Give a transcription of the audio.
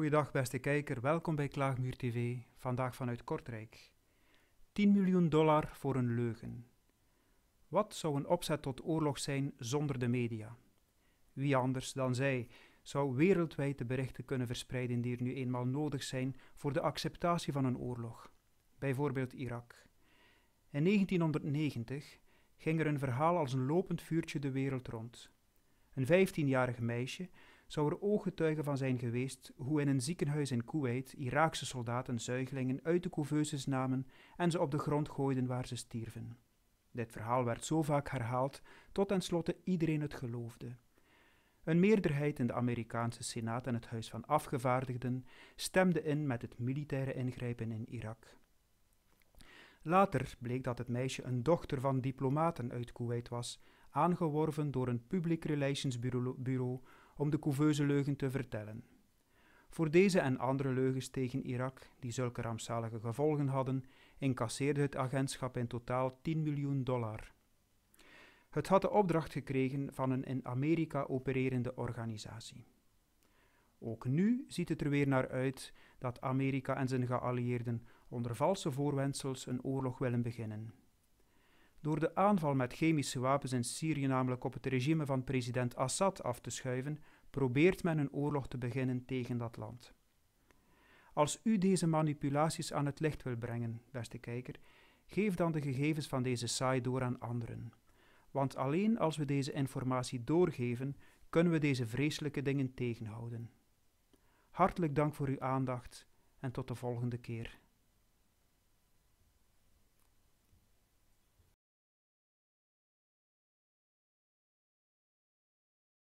Goedendag, beste kijker, welkom bij Klaagmuur TV, vandaag vanuit Kortrijk. 10 miljoen dollar voor een leugen. Wat zou een opzet tot oorlog zijn zonder de media? Wie anders dan zij zou wereldwijd de berichten kunnen verspreiden die er nu eenmaal nodig zijn voor de acceptatie van een oorlog, bijvoorbeeld Irak. In 1990 ging er een verhaal als een lopend vuurtje de wereld rond. Een 15-jarig meisje zou er ooggetuigen van zijn geweest hoe in een ziekenhuis in Kuwait Iraakse soldaten zuigelingen uit de couveuses namen en ze op de grond gooiden waar ze stierven. Dit verhaal werd zo vaak herhaald tot tenslotte iedereen het geloofde. Een meerderheid in de Amerikaanse Senaat en het Huis van Afgevaardigden stemde in met het militaire ingrijpen in Irak. Later bleek dat het meisje een dochter van diplomaten uit Kuwait was, aangeworven door een public relations bureau om de couveuze leugen te vertellen. Voor deze en andere leugens tegen Irak, die zulke rampzalige gevolgen hadden, incasseerde het agentschap in totaal 10 miljoen dollar. Het had de opdracht gekregen van een in Amerika opererende organisatie. Ook nu ziet het er weer naar uit dat Amerika en zijn geallieerden onder valse voorwendsels een oorlog willen beginnen. Door de aanval met chemische wapens in Syrië namelijk op het regime van president Assad af te schuiven, probeert men een oorlog te beginnen tegen dat land. Als u deze manipulaties aan het licht wil brengen, beste kijker, geef dan de gegevens van deze site door aan anderen. Want alleen als we deze informatie doorgeven, kunnen we deze vreselijke dingen tegenhouden. Hartelijk dank voor uw aandacht en tot de volgende keer.